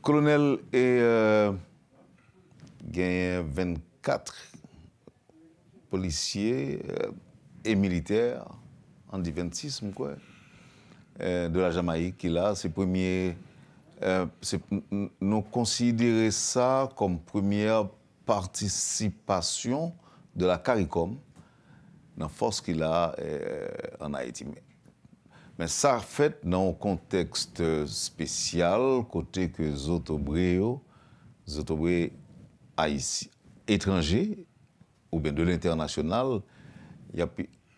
Colonel et 24 euh, policiers euh, et militaires, en 26, quoi, euh, de la Jamaïque qui là, c'est premier. nous considérons ça comme première participation de la CARICOM dans la force qu'il a en Haïti. Mais ça fait dans un contexte spécial, côté que Zotobreo, ici. étranger ou bien de l'international, il a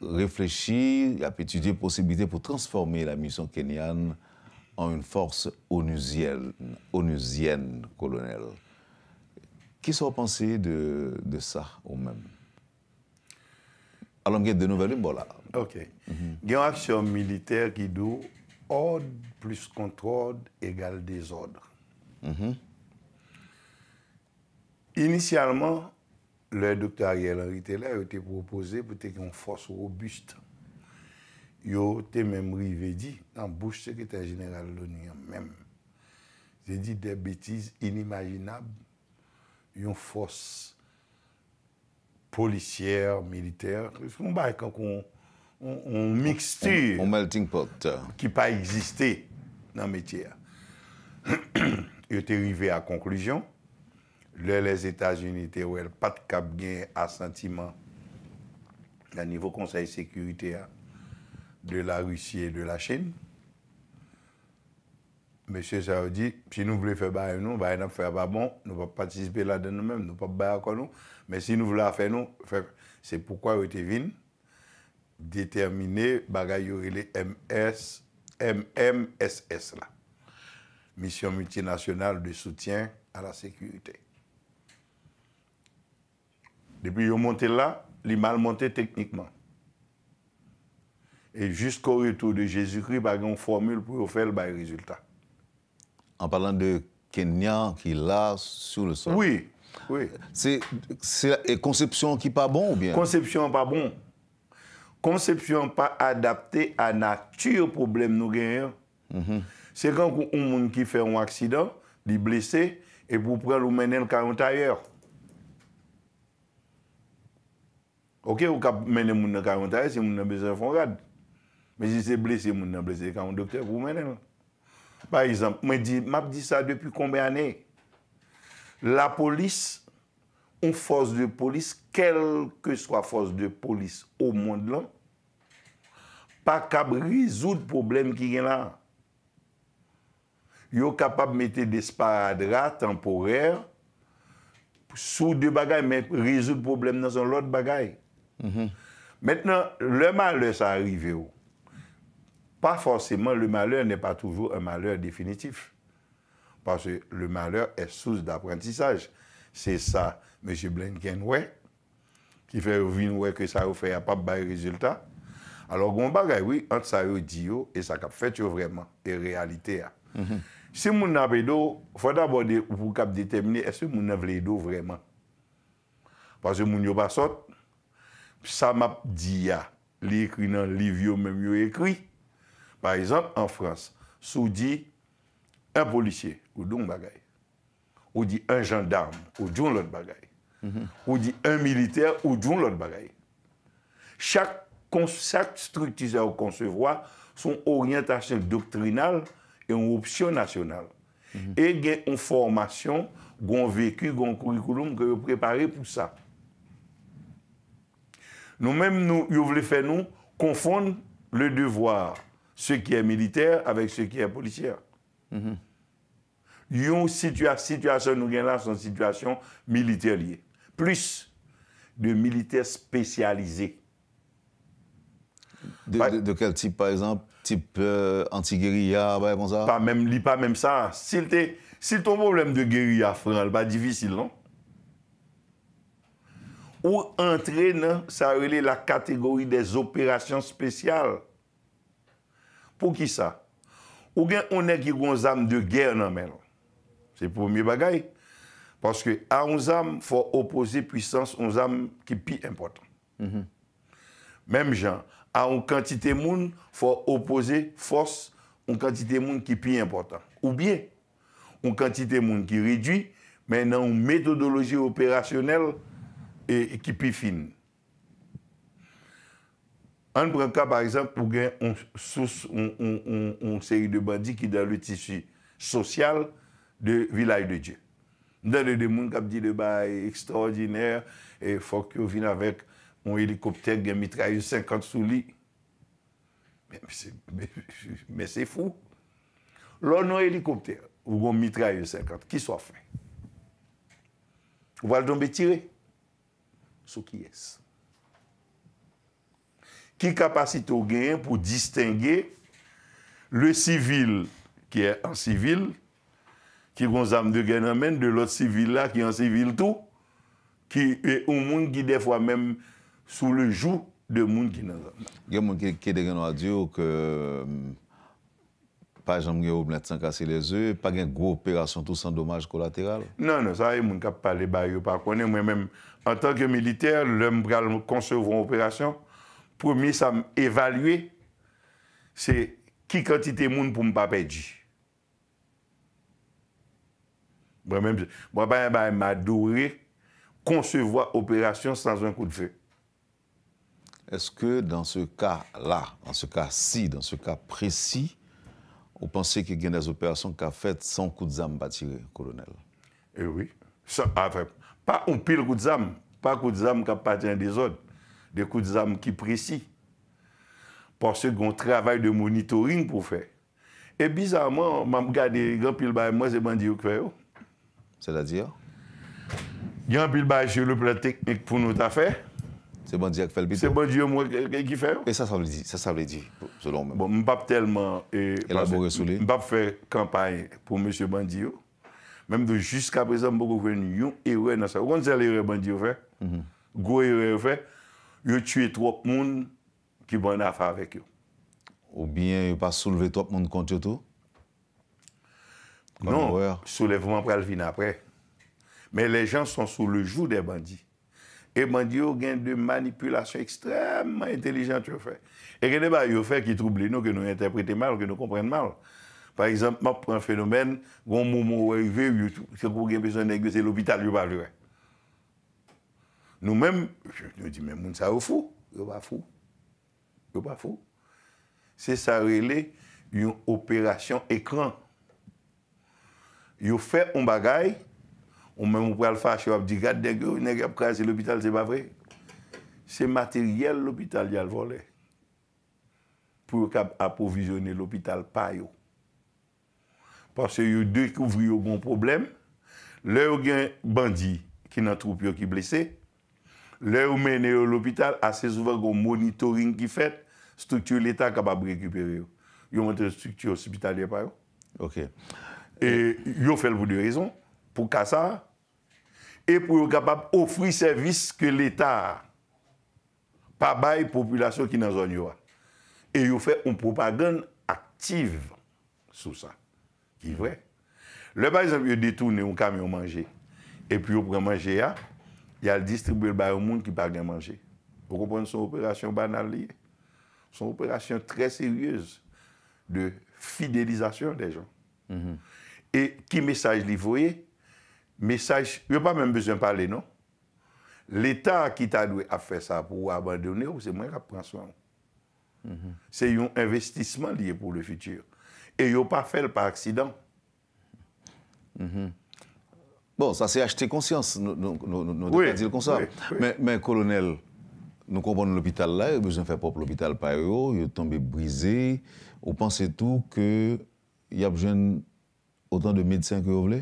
réfléchi, il a étudié possibilité pour transformer la mission kenyane en une force onusienne, onusienne colonel. Qu'est-ce que vous de, de ça au même Alon gen de nouveli mbola. Ok. Gen aksyon militer ki dou ord plus kontrod egal desodre. Inisyalman, le doktor Ariel Henri Tela yo te propose pote ki yon fos robuste. Yo te memri ve di nan bouch sekreta general l'Union mem. Ze di de betiz inimaginab yon fos robuste. Polisyèr, militér, sou mbaye kakou, ou mixtur, ki pa existè nan metè. Yot érivé a konklyzyon, lè lèz Etats-Unis, te wèl pat kab gen asantiman la nivou konsey sekurite de la Rusie et de la Chène, Mesye sa ou di, si nou vle fe bayan nou, bayan ap fe ba bon, nou pa patisipe la den nou men, nou pa bayan kon nou, men si nou vle a fe nou, se poukwa ou te vin, determine bagay yorile MS, MMSS la. Mission multinasyonal de soutien a la sekurite. Depi yo monte la, li mal monte teknikman. E jist kor yotou de jesu kri bagay yon formule pou yo fel bay rezultat. en parlant de Kenya, qui là, sur le sol. Oui, oui. C'est conception qui n'est pas bon ou bien Conception pas bon. Conception pas adaptée à la nature du problème nous gagnons. Mhm. C'est quand un monde qui fait un accident, il est blessé, et pour prendre le mener le ailleurs. Ok, ou cap mener mon nan 40 si moun besoin fond rad. Mais si c'est blessé, mon blessé, quand un docteur, vous mener. Par exemple, m'ap di sa depi kombè anè? La polis, ou fos de polis, kel ke swa fos de polis ou moun de lan, pa kap rizou de poublem ki gen la. Yo kapap mette de sparadra, temporer, sou de bagay, m'ap rizou de poublem nan son lot bagay. Mètnen, mhm. le man lè sa arrive yo. Pa fosèman, le malèr nè pa toujou an malèr definitif. Pasè, le malèr è souse d'apprentissaj. Sè sa, M. Blinken wè, ki fè rvin wè ki sa yo fè ya pap bay rezultat. Alors, gwen bon bagay wè, an sa yo di yo, e sa kap fèt yo vreman, e realité ya. Mm-hmm. Sè moun apè do, fònda bon de pou kap detèmine, sè moun apè do vreman. Pasè moun yo basot, sa map di ya, li ekri nan liv yo, mèm yo ekri, Par exemple, en France, si on dit un policier, ou dit un ou dit un gendarme, ou dit mhm. ou dit un militaire, ou dit Chaque, concept structure ou concevoir son orientation doctrinale et une option nationale. Mhm. Et il y une formation, un vécu, un curriculum que vous préparez pour ça. Nous-mêmes, nous, vous voulons faire nous confondre le devoir ce qui est militaire avec ce qui est policière. Mm -hmm. situation nous avons là, situation militaire liée. Plus de militaires spécialisés. De, quel type, par exemple Type euh, anti-guérilla, Pas même, pas même ça. si ton problème de guérilla, frère, pas difficile, non Ou entrer dans ça, la catégorie des opérations spéciales. Pou ki sa, ou gen onen ki kon zanm de ger nan men. Se pou mi bagay. Paske a on zanm fò opose pwisans on zanm ki pi importan. Mhm. Mem jan, a on kantite moun fò opose fòs on kantite moun ki pi importan. Ou biye, on kantite moun ki ridwi men nan mètodoloji operasyonel e, e, ki pi finn. An bremka, par exemple, pou gen on seri de bandi ki dan le tisi sosyal de vilay de dje. Dan le demoun kap di de bay ekstraordinèr, e fok yo vin avèk yon helikopter gen mitraye 50 sou li. Men se fou. Lò non helikopter ou yon mitraye 50, ki so fè? Ou val don be tire? Sou ki yes? ki kapasite ou gen yon pou distingye le sivil ki en sivil, ki kon zanm de gen anmen, de lot sivil la ki en sivil tou, ki e ou moun ki defwa mem sou le jou de moun ki nan zanm la. Gen moun ki de gen anman diyo mm, pa janm gen ou mwen tsan kasi le ze, pa gen gwo operasyon tou san domaj kolateral? Nan, nan, sa yon e moun kap pale ba yo pa konen, mwen menm, an tanke militer, lèm pral konsevron operasyon, premier sa m evalue, se ki kantite moun pou m pa pe di. Mwa bayan bayan ma doure konsevwa operasyon sans un kou de fe. Eske dans se ka la, dans se ka si, dans se ka presi, ou pense ki gen des operasyon ka fet sans kou de zame bati le kolonel? Eh oui, ah, pas ou pil kou de zame, pas kou de zame ka pati en dizone. de kout zam ki presi, porsè goun travay de monitoring pou fè. E bizanman, mam gade yon pilbaye, mwen se bandi yo k fè yo. Se la diyo? Yon pilbaye, jè loup la teknik pou nou ta fè. Se bandi yo k fè lbitou? Se bandi yo mwen kè kifè yo. E sa sa vle di, sa sa vle di, selon mè. Mbap telman, mbap fè kampay pou mwen se bandi yo. Mèm de jiska prezant mbouk ou fè, yon ewe nan sa, yon zèl ewe bandi yo fè, gwo ewe yo fè, Yo tue trok moun ki bon a fa avek yo. Ou bien yo pa souleve trok moun kont yo tou? Non, souleveman pral vina apre. Men le jan son sou le jou de bandi. E bandi yo gen de manipulasyon ekstremman entelijant yo fe. E gen de ba yo fe ki trouble nou, ke nou interprete mal, ke nou komprende mal. Par exemple, ma pou an fenomen, goun mou mou wey ve, yo tou, se kou gen pe son negyo, se l'opital yo pa luey. Nou men, nou di men moun sa ou fou, yo pa fou, yo pa fou. Se sa rele yon operasyon ekran. Yo fe yon bagay, ou men moun pral fache wap di gade denge, yon denge ap krasi l'hospital, se pa vre. Se materyel l'hospital yal vole. Pou yo kap aprovizyonne l'hospital pa yo. Pase yo dekouvri yo bon problem, le yo gen bandi ki nan troupe yo ki blese, Lè ou menè yo l'hôpital, asè souver gò monitoring ki fèt, strukture l'Etat kapab rekupere yo. Yo mwen te strukture hospitalier pa yo. Ok. E yo fèl pou di rezon, pou kasa, e pou yo kapab ofri servis ke l'Etat pa baye populasyon ki nan zon yo a. E yo fè un propagand aktif sou sa. Ki vwe. Lè baye zanp yo detounen yon kam yon manje. E pi yo prè manje ya, Yal distribuye ba yon moun ki pa gen manje. Pou kon son operasyon banal liye. Son operasyon tre seryyez de fidelizasyon de jan. Mhm. E ki mesaj li voye, mesaj, yon pa men bezon pale, non? L'Etat ki ta dwe a fe sa pou abandone, ou se mwen rap pran swan? Mhm. Se yon investisman liye pou le futur. E yon pa fel pa aksidan. Mh mh. Bon, sa se achete konsyans, nou de pa dile kon sa. Men kolonel, nou kompon l'hopital la, yo bezon fè pop l'hopital par yo, yo tombe brize, ou panse tou ke y ap jen otan de medisyen ki yo vle?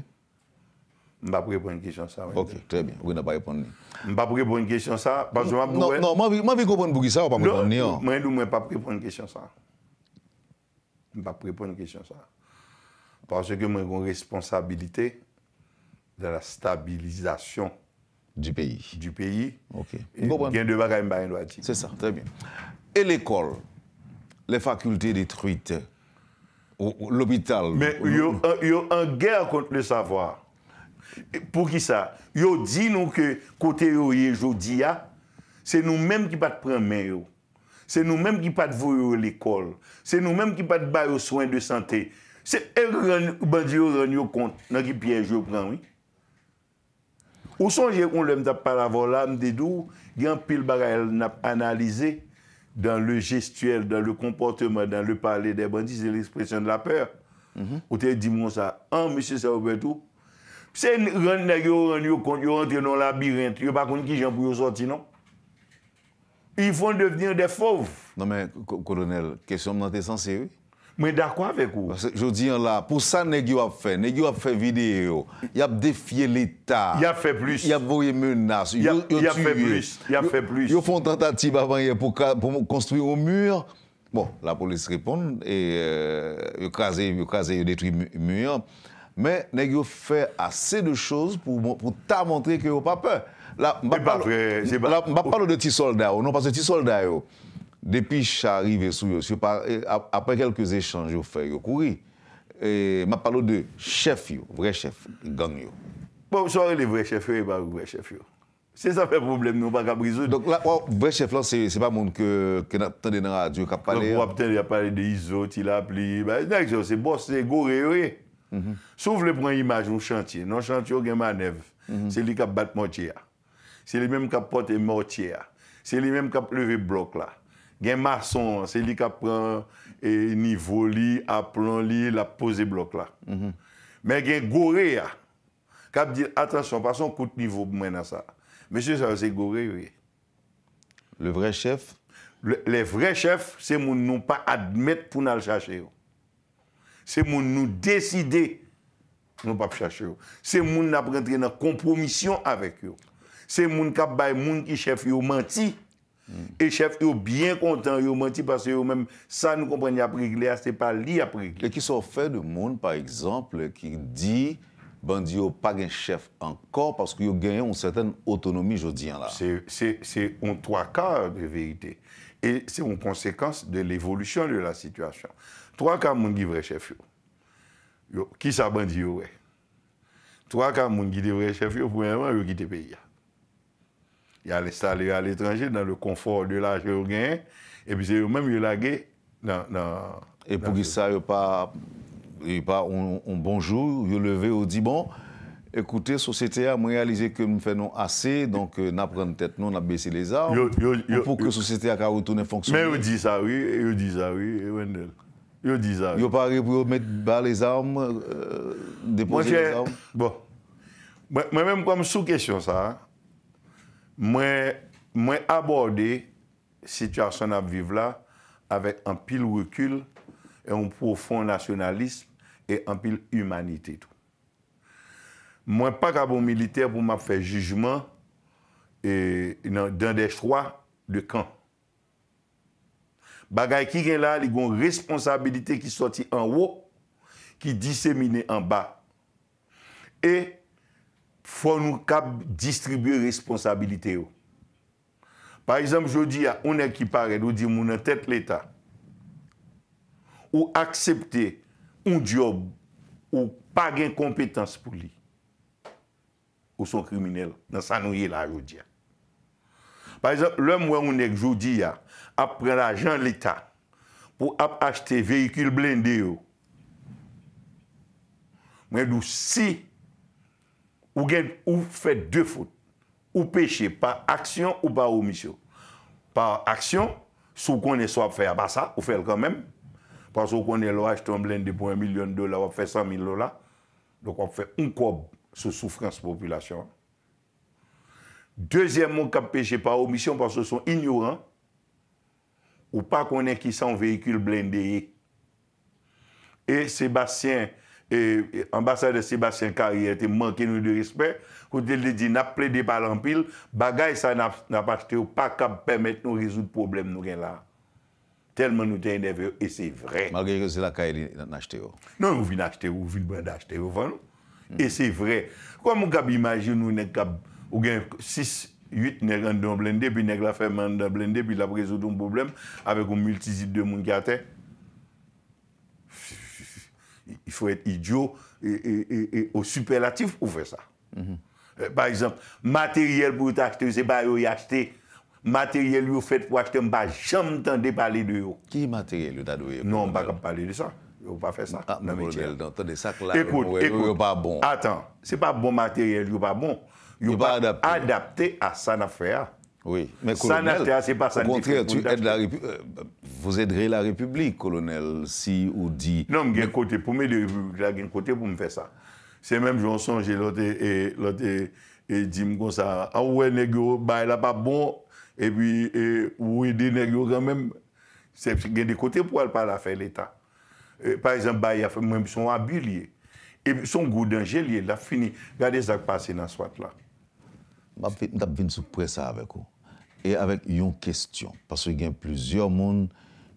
M pa prepo en kèsyon sa. Ok, tre bien, ou en apayepon ni. M pa prepo en kèsyon sa, Non, non, man vi kompon brisa ou apayepon ni an. M en nou mwen pa prepo en kèsyon sa. M pa prepo en kèsyon sa. Par se ke mwen kon responsabilite, da la stabilizasyon du peyi. Du peyi. Ok. Gwende baka yon ba yon doa di. Se sa. Très bien. E l'école? Le fakulté détruite? Ou l'hôpital? Mè, yon an gèr kont le savoir. Pou ki sa? Yon di nou ke kote yon yej yon di ya, se nou mèm ki pat prèmè yon. Se nou mèm ki pat vò yon l'école. Se nou mèm ki pat bay yon soin de santé. Se el gèr gèr yon kont nan ki pièj yon prèmè yon. Ou son jè kon lèm tap pale avon l'arm dè dou, gen pil bagayel nap analize dan le gestuel, dan le komportement, dan le pale dè brandi, se l'espresyon dè la peur. Mhm. Ou te di moun sa, an, mèche, se ou bè tou. Pse, rennen yo, rennen yo, kon yo renten nan labirent, yo bakoun ki jèm pou yo soti, nan? Yifon devyen de fov. Nan men, kolonel, kesyon nan te sanse, oui? Mwen da kwa vek ou? Jou diyan la, pou sa negyo ap fe, negyo ap fe videyo, yap defye l'Etat, yap voye menas, yap fè plus, yap fè plus, yo fè un tentative avan ye pou konstruye ou mûr, bon, la polis ripon, euh, yo kaze, oh. non, yo kaze, yo detri mûr, men negyo fè asè de chòz pou ta montre ki yo pa pè, la mba palo de ti soldao, non pas de ti soldao, Depi ch a arrive sou yo, eh, apre kelke zé chanj yo fè, yo kouri, eh, ma palo de chèf yo, vre chèf, gang yo. Bon, ch orè le vre chèf yo, e pa vre chèf yo. Se sa fè problem nou, pa kap rizou. Donk la, oh, vre chèf la, se pa moun ke naten de nan radyo kap pale. Kon wap ten de ap pale de izot, il ap li, ba, nèk yo, se bose, go re re. Sou vle pran imaj nou chantye, nou chantye yo gen manev. Se li kap bat motye ya. Se li menm kap pot et mortye ya. Se li menm kap leve blok la. Gen mason, se li kap pran e nivou li, ap lan li, la pose blok la. Mhm. Men gen gore ya. Kap di, atensyon, pason koute nivou pou mwen a sa. Mese, se gore yo e. Le vre chef? Le vre chef, se moun nou pa admet pou nan chache yo. Se moun nou deside pou nan pa chache yo. Se moun nan prende nan kompromisyon avek yo. Se moun kap bay moun ki chef yo manti yo. Et chef, chefs sont bien contents, ils ont menti parce que même ça nous comprenons après régler, ce pas lui après régler. Et qui sont faits de monde, par exemple, qui dit bandit pas un chef encore parce qu'ils ont gagné une certaine autonomie, je dis là. C'est un trois quarts de vérité. Et c'est une conséquence de l'évolution de la situation. Trois quarts de qui vrai chef. Qui ça bandit ouais? Trois quarts de qui vrai chef, yo, premièrement, ils quitté le pays. Yalè salè yalè etranjè nan lè konfor de lâche bon bon, euh, ou gen, epi se yon mèm yon lagè nan... E pou ki sa yon pa yon bonjou, yon leve yon di bon, ekoutè, sosete a mwen realize ke mwen fè non asè, donk na prenne tèt non, na bèsi lè zarm, ou pou ke sosete a kaoutou nè fonksyon. Mè yon di sa wè, yon di sa wè, yon di sa wè. Yon parè pou yon mèt ba lè zarm, dèpozè lè zarm. Mwen jè, bon, mwen mèm kwa m sou kèsyon sa, an. Mwen aborde situasyon ap vive la avek an pil wekul e an profon nasyonalism e an pil humanite tout. Mwen pa ka bon militer pou ma fe jujman e dande chwa de kan. Bagay ki gen la li gon responsabilite ki soti an wo ki disemine an ba. E Fon nou kap distribuye responsabilite yo. Parizam jodi ya, un ek ki pare, nou di moun entet l'Etat, ou aksepte, un diob, ou pag en kompetans pou li, ou son kriminelle, nan sa nou ye la jodi ya. Parizam, lèm wè un ek jodi ya, ap pre la jant l'Etat, pou ap achte veyikil blinde yo, mwen dou si, Ou fè dè fote, ou peche pa aksyon ou pa omisyon. Pa aksyon, sou konen sou ap fè a basa, ou fè l kanmen, pa sou konen lou a jten blende pou 1 milyon dola ou ap fè 100 mil dola, do kon fè un kob sou soufrans popilasyon. Dezyèm moun kap peche pa omisyon pa sou son ignoran, ou pa konen ki san veykul blende ye. E Sebastien... E, e ambasade Sébastien Carrier te manke nou de respect kote le di nap ple de palampil bagay sa nap achete ou pa kab permette nou rezo problem nou gen la. Telman nou ten eneve ou e se vre. Malge yon se laka e li nan achete ou. Non, ou vi nan achete ou, ou vi nan achete ou. E se vre. Kwa mou kab imagine nou gen 6-8 nèk an don blende pi nèk la fèm an don blende pi la prezo don problem avek ou multizit de moun ki ate. Il faut être idiot et au superlatif pour faire ça. Mhm. Euh, par exemple, matériel pour acheter, c'est pas à y acheter. Matériel pour acheter, on ne va jamais tenter de non, parler de ça. Qui est matériel pour acheter? Non, on ne va pas parler de ça. On ne va pas faire ça. Ah, le modèle dans ton sac là. Écoute, écoute. Ce n'est pas bon. Attends, ce n'est pas bon matériel. Ce n'est pas bon. Ce n'est pas adapté. Ce n'est pas adapté à sa n'affaire. Oui. Sa n'affaire, ce n'est pas sa n'affaire. Au contraire, tu es de la république. Euh, Fosedre la republik, kolonel, si ou di... Non, gen kote pou mè de republik la, gen kote pou mè fè sa. Se mèm joun sonjè lote, lote, et jim kon sa, a ouè negyo, bay la pa bon, et pi ouè de negyo, gen mèm, se gen de kote pou al pa la fè l'Etat. Par exemple, bay ya fè mèm son abilye, et son goudan jelye, la fini, gade sak pase nan swat la. M'ap vin sou pre sa avek ou, e avek yon kestyon, paswe gen plizyor moun,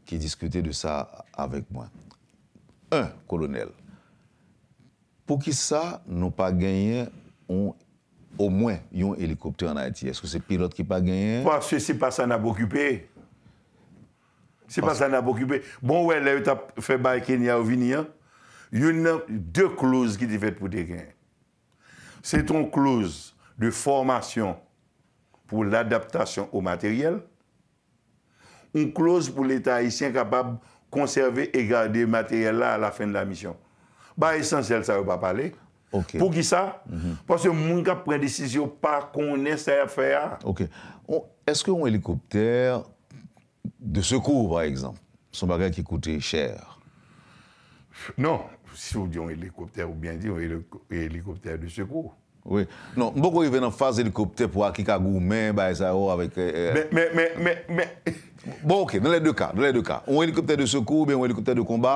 ki diskute de sa avek mwen. Un, kolonel, pou ki sa nou pa ganyen ou mwen yon helikopter an Aiti. Eske se pilot ki pa ganyen? Pwa, se se pasan ap okupé. Se pasan ap okupé. Bon, wè, lè, ou ta feba e Kenya ou vini, an, yon nan de klouz ki te fèt pou te ganyen. Se ton klouz de formasyon pou l'adaptasyon ou materyèl, une clause pour l'État haïtien capable de conserver et garder le matériel là à la fin de la mission. Bah, essentiel, ça ne veut pas parler. Pour qui ça mhm. Parce que les gens qui des décision pas qu'on ça à faire. Est-ce qu'un hélicoptère de secours, par exemple, son bagage qui coûtait cher Non. Si vous dites un hélicoptère, ou bien dit un hélicoptère de secours. Non, mbo kwen yon fase helikopter pou akika goun men, baye sa yon avèk... Mè, mè, mè, mè, mè... Bon, ok, nan lè dè ka, nan lè dè ka. Yon helikopter de sokou, mè yon helikopter de komba,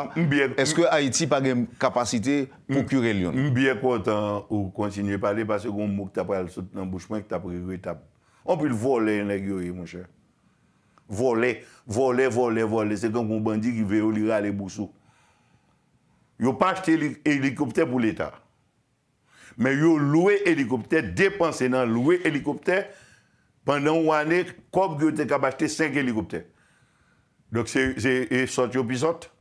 eske Haiti pa gen kapasite pou kure Lyon? Mbiè kontan ou kontinye pale, pase yon mbo ki tapre al sot nan bouchman ki tapre yon etap. On pi l'vole yon lè gyori, mwen chè. Vole, vole, vole, vole. Se yon koun bandi ki veyo li ra lè bousou. Yon pa chete helikopter pou l'Etat. mais ils ont loué hélicoptère, dépensé dans louer hélicoptère pendant une année, comme ils ont acheté 5 hélicoptères. Donc c'est sorti au pisote.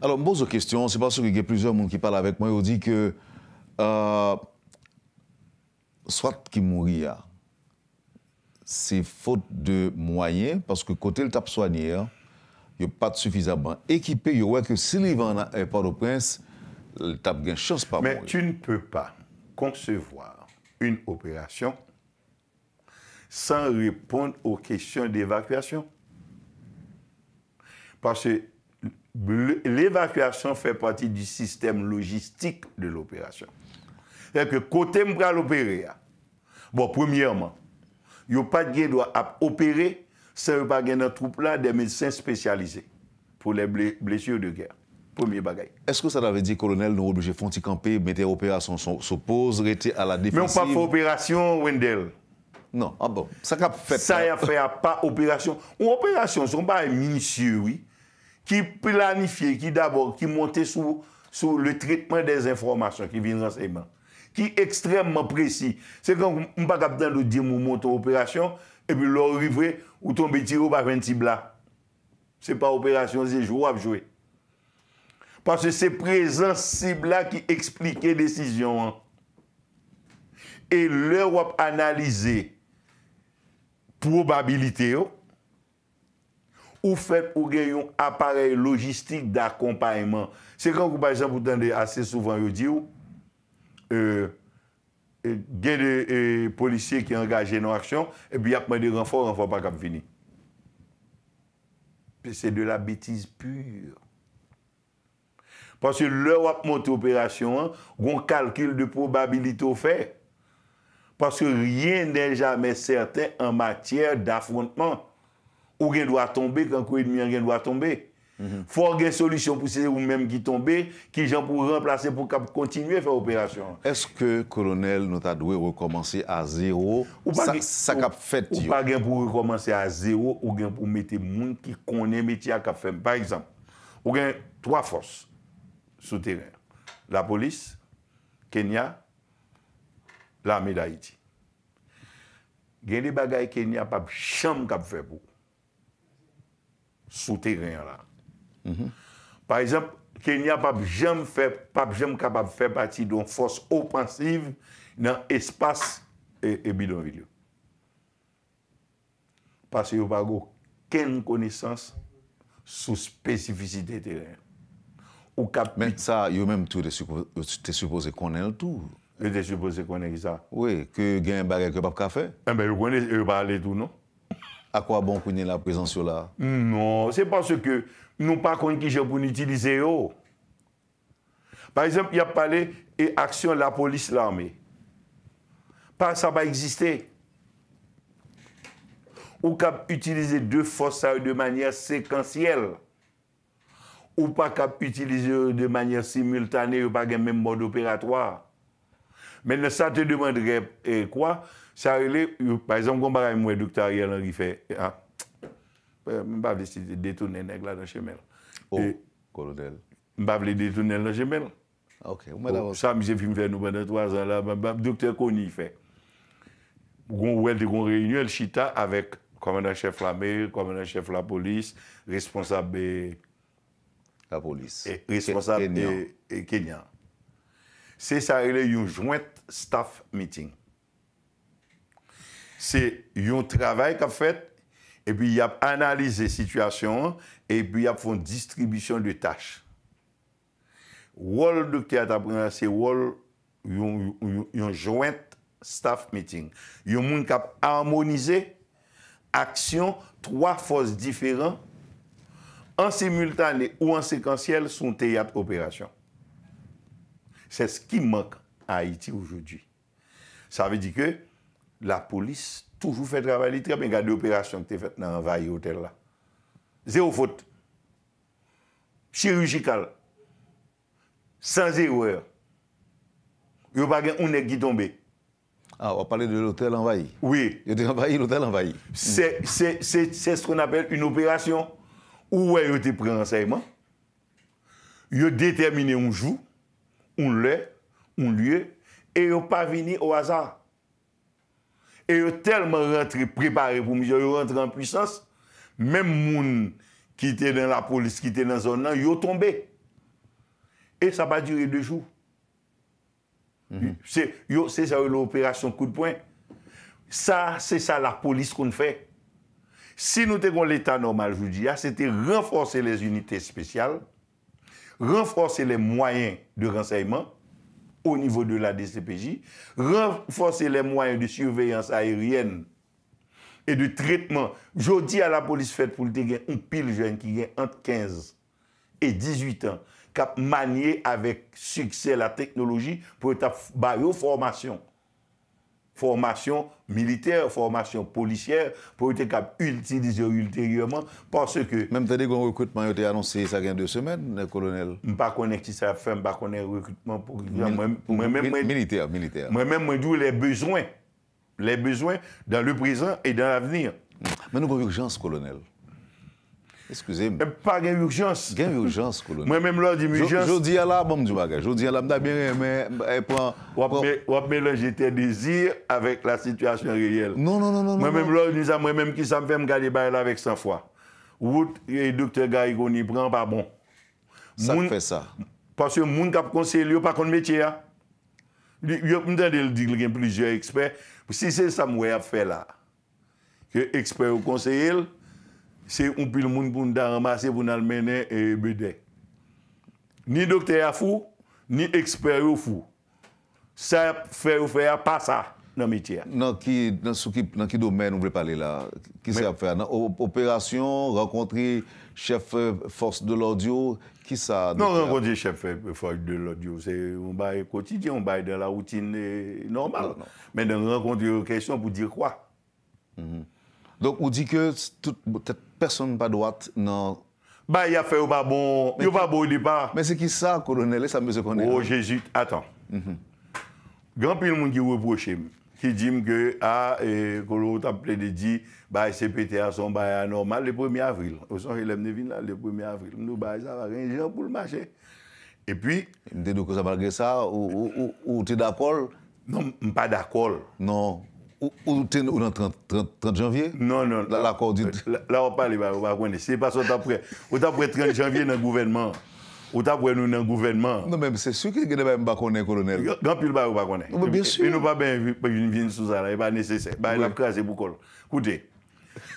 Alors, une pose question, c'est parce qu'il y a plusieurs gens qui parlent avec moi, ils dit que euh, soit qui mourir, ah, c'est faute de moyens, parce que côté le tape soigné, il ah, n'y a pas suffisamment équipé, il y a que s'il l'Ivan à pas au prince, le tape gagne chance pas Mais tu ne peux pas konsevoir yon operasyon san repond ou kesyon de evakwasyon. Pase l'evakwasyon fè pati di sistem logistik de l'operasyon. Kote mbra l'opere, bon, premiyoman, yon pat gen do ap operé se yon pat gen nan troupla de medisyen spesyalize pou le blesye ou de gen. – Est-ce que ça l'avait dit colonel nous redougez fonti camper, mettez opération s'oppose, retez à la défensive ?– Mais on ne parle pas opération, Wendel. – Non, ah bon, ça n'a fait pas. – Ça n'a fait ah, pas opération. Ou opération, ce n'est pas un minutieux, oui, qui planifie, qui d'abord, qui monte sur le traitement des informations qui vient dans ses mains, qui est extrêmement précis. C'est quand on ne parle pas de dire on monte opération, et puis l'on arrive ou tombe tiré par un type là. Ce n'est pas opération, c'est jouabjoué. Parce c'est présent cible là qui explique les décisions. Et l'Europe analysée probabilité ou fait ou gagne un appareil logistique d'accompagnement. C'est quand, par exemple, vous tendez assez souvent, il y a des policiers qui engagent une action, et puis il y a des renforts, renforts pas qui ont fini. C'est de la bêtise pure. Paske lè wap montè opérasyon an, goun kalkil de probabilite ou fè. Paske rien nè jamè certain an matyèr d'afrontman. Ou gen dwa mhm. tombe, kan kouye d'miyan gen dwa tombe. Fò gen solisyon pou se ou mèm ki tombe, ki jan pou remplase pou kap kontinue fè opérasyon an. Eske, kolonel, nou ta dwe recommansè a zéro, sa kap fèt diyo? Ou pa gen pou recommansè a zéro, ou gen pou mette moun ki konè mette a kap fèm. Par exemple, ou gen 3 fòsse. sou teren. La polis, Kenya, la Medayiti. Gen li bagay Kenya pap jem kap febou. Sou teren la. Mhm. Par exemple, Kenya pap jem kap kap febou pati don fos opansiv nan espas e, e bidon vilou. Pase yo bago ken konesans sou spesifisite teren. Mè sa, yo mèm te supposè konè l'tou. Yo te supposè konè ki sa. Oui, ki gen bagè kebap kafe. Mè eh yo konè kebap kafe l'tou, non? A kwa bon konè la prezantio la? Non, se panse ke nou pa konè ki jèpouni itilize yo. Par exemple, yap pale, e aksyon la polis l'armè. Par sa pa existe. Ou kap itilize de fosa ou de manye sekansiyel. Ou kap itilize de fosa ou de manye sekansiyel. Ou pa kap itilize de manye simultanye ou pa gen men mod operatwa. Men sa te demandre e kwa? Sa rele, parizan kon baray mwen doktaryen lan ki fe, mbavle si detounen lak lan chemel. Ou, e, kolotel? Mbavle detounen lan chemel. Ah, ou, sa mi se film fe nou banan toazan la, mbavle doktaryen koni fe. Gon wèl de gon reynyo el chita avèk, komè nan chèf la mè, komè nan chèf la polis, responsabè... La polis. E responsable e kenyan. Se sa rele yon joint staff meeting. Se yon travay ka fet, e pi yap analize situasyon, e pi yap fon distribisyon de tache. Wol doke at apremanse, wol yon joint staff meeting. Yon moun kap harmonize, aksyon, troa fos diferan, An semultanè ou an sekansyèl, son te yad operasyon. Se skim mank a Haiti oujoudwi. Sa ve di ke, la polis toujou fè travay li tre, pen gade operasyon te fèt nan envayi hotel la. Ze oufot. Chirujikal. San ze ouèr. Yo bagen, ou ne gitombe. Ah, a, wap pale de l'hotel envayi. Oui. Yo te envayi l'hotel envayi. Se skoun apel un operasyon Ou wè yo te pren ansèyman, yo détermine un jou, un lè, un lye, e yo pa vini ou azar. E yo telman rentre preparé pou mè, yo rentre en pwissance, mèm moun ki te nan la polis, ki te nan zon nan, yo tombe. E sa pa dure de jou. Mhm. Yo se sa ou lè opération coup de poing. Sa, se sa la polis kon fè. Si nou te kon l'état normal joudiya, se te renforse les unités spéciales, renforse les moyens de renseillement au niveau de la DCPJ, renforse les moyens de surveillance aérienne et de traitement. Joudiya la police fête pou l'été gen un pile jeune ki gen entre 15 et 18 ans, kap manye avèk suksè la teknologi pou etap bayo formation. Formasyon militer, formasyon polisyer pou yo te kap utilize ulteriyoman. Mèm te de kon rekrutman yo te anonsi sa gen 2 semen, kolonel? Mèm pa konen ki sa fen, mèm pa konen rekrutman. Militer, militer. Mèm mèm mwen dou lè bezwen, lè bezwen dan lè prezant et dan l'avenir. Mèm nou kon virjans, kolonel? E mp pa gen yurjans. Gen yurjans, kolon. Mwen mwen lor di m yurjans. Jodi ala, mdabien, mwen mwen... Wapme lor jete dizir avèk la situasyon reyel. Non, non, non. Mwen mwen lor di zan, mwen mwen mwen ki san fèm gade baye la vèk san fwa. Wout, yé dokte gare koni pran, pa bon. San fè sa. Pas yo moun kap konsey li yo pakon metye ya. Yo mwen dèl di gl gen plizye ekspert. Si se san mwen ap fè la, ki ekspert ou konsey il, mwen mwen mwen mwen mwen mwen mwen mwen mwen m Se yon pil moun poun da ramase pou nan menen e beden. Ni dokte ya fou, ni eksperyou fou. Serp fè ou fè ya pa sa nan miti ya. Nan ki domen ou vre pale la? Ki serp fè ya? Nan operasyon, renkontri, chef euh, force de l'audio, ki sa? Nan non, renkontri chef euh, force de l'audio, se yon baye kotidye, yon baye de la routine euh, normal. Non, non. Men nan renkontri yon kresyon pou dir kwa? Hmm. Donk ou di ke tete person pa dwat nan... Baye ya fe ou pa bon, yo pa bon li pa. Men se ki sa koronele sa mese konene? Ou oh, jesut, atan. Mm-hmm. Gran pil moun ki ou e broche m. Ki jim ke a koronele di, baye se pete a son, baye a normal le premi avril. Ou sanje lemne vin la le premi avril. M nou baye sa bagen, jen pou l'mache. E pi... M de do ko sa bagen sa ou te d'akol? Non, m pa d'akol. Non. Ou, le dans 30, 30, janvier Non, non. l'accord du... Euh, là, on parle, on va connaître. C'est parce qu'on t'a pris 30 janvier dans le gouvernement. Ou t'a pris nous dans le gouvernement. Non, mais c'est sûr que nous ne pas bah, connaître colonel. Grand pile, bah, on va connaître. pas. Bien sûr. Il nous ne pas bien sous ça, n'est pas nécessaire. Bah, il a crasé pour Écoutez.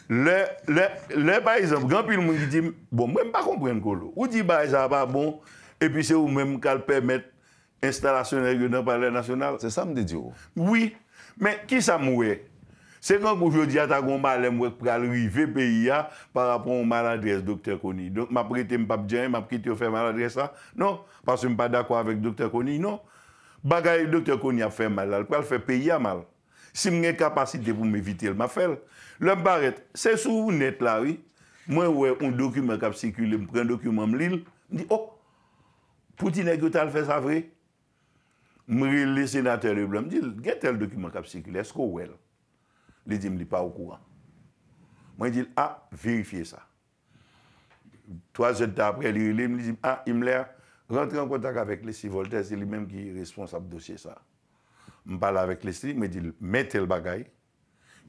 Le, le, par exemple, grand pile il dit, bon, moi, je ne comprends pas colonel. Ou dit, ça ça pas bon, et puis c'est vous-même qui permettre l'installation dans le palais national. C'est ça, me dit. Oui. Men, ki sa m wè? Se konk m wòjodi atakon malèm wèk pral rive peyi ya par apon m maladez doktor koni. Donk m ap rete m pap djen, m ap rete yo fè maladez sa? Non, pasè m pa dakwa avèk doktor koni, non. Bagay doktor koni ap fè malèl, pral fè peyi ya mal. Si m nè kapasite pou m evite l ma fèl. Lèm paret, se sou net la wè, m wè un dokumen kap sikule, m pren dokumen m li l, m di, oh, pouti nè koutal fè sa vrej? M ril li senatèr li e blan, m dil, gè tel dokumen kap sikile, sko wèl? Li di m li pa w kouran. M wè di, a, ah, verifiye sa. Troase dè apre li ril, li di, a, ah, im lè, rentre an kontak avèk li si Voltaire, si li mèm ki responsab dosye sa. M pala avèk li si, m wè di, mè tel bagay,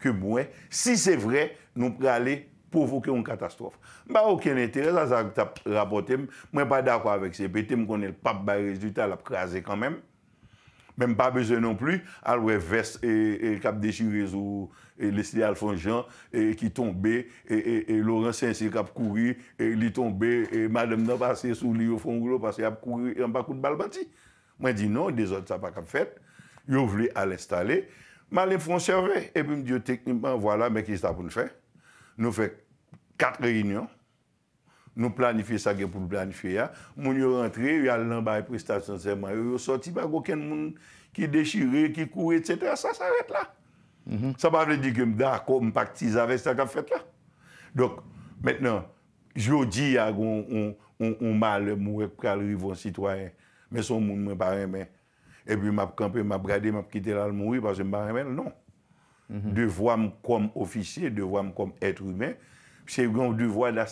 ki m wè, si se vre, nou pre alè, provoke yon katastrofe. M wè okè nè tere, sa sa rapote m, m wè pa dakwa avèk se, pe te m konè l pap bè rezutal ap krasè kan mèm, Mem pa beze non pli, alwe vest e, e kap dechirez ou e, lesli al fon jan e, ki tombe, e Laurent Saint-Cyr kap kouri, li tombe, e madem nan pase sou li yo fon glo, pase ap kouri, yon pa kout bal bati. Mwen di, non, dezod, sa pa kap fet, yo vle al installe, ma le fon serve, epi mdi yo teknikman, vwala, mek ista pou n fe, nou fe kat reynyon, Nou planife sa gen pou planife ya. Moun yo rentre, yo al nan ba e prestasyon seman. Yo yo soti bago ken moun ki dechire, ki koure, etc. Sa saret la. Mhm. Sa pa vle di gen mda akom, mpakti zaret, sa ka fèt la. Dok, metnen, jodi ya goun ou mal mou e pral rivon sitwayen. Mè son moun mè barèmen. E pi map kampè, map brade, map kite lal mou e, pasè mbarèmen, non. Mhm. Devwa m kom ofisye, devwa m kom etru men. Pse yon devwa das